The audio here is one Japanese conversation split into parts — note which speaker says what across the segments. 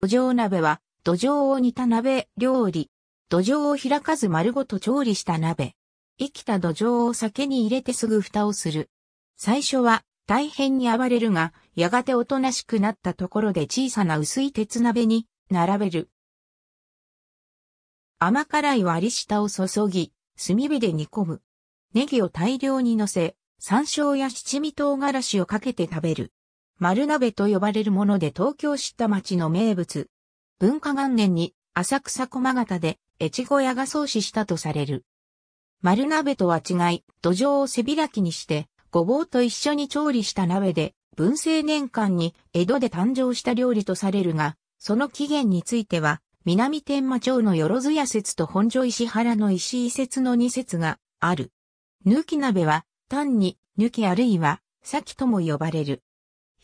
Speaker 1: 土壌鍋は、土壌を煮た鍋料理。土壌を開かず丸ごと調理した鍋。生きた土壌を酒に入れてすぐ蓋をする。最初は大変に暴れるが、やがておとなしくなったところで小さな薄い鉄鍋に並べる。甘辛い割り下を注ぎ、炭火で煮込む。ネギを大量に乗せ、山椒や七味唐辛子をかけて食べる。丸鍋と呼ばれるもので東京知った町の名物。文化元年に浅草駒形で越後屋が創始したとされる。丸鍋とは違い、土壌を背開きにして、ごぼうと一緒に調理した鍋で、文政年間に江戸で誕生した料理とされるが、その起源については、南天馬町のよろずや説と本所石原の石井説の2説がある。抜き鍋は単に抜きあるいは先とも呼ばれる。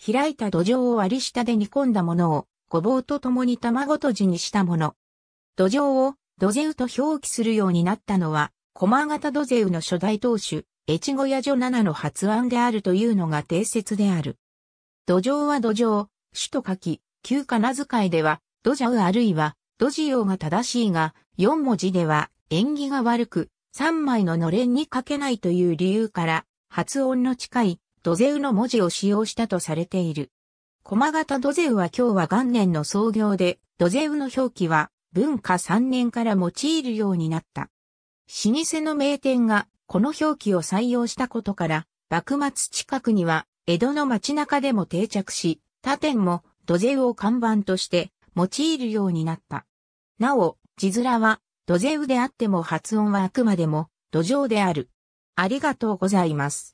Speaker 1: 開いた土壌を割り下で煮込んだものを、ごぼうと共に卵とじにしたもの。土壌を土ゼウと表記するようになったのは、駒形土ゼウの初代当主、越後屋女七の発案であるというのが定説である。土壌は土壌、主と書き、旧仮名遣いでは、土ジャウあるいは、土ジ用が正しいが、四文字では、縁起が悪く、三枚ののれんに書けないという理由から、発音の近い、土ゼウの文字を使用したとされている。駒形土ゼウは今日は元年の創業で、土ゼウの表記は文化3年から用いるようになった。老舗の名店がこの表記を採用したことから、幕末近くには江戸の街中でも定着し、他店も土ゼウを看板として用いるようになった。なお、字面は土ゼウであっても発音はあくまでも土壌である。ありがとうございます。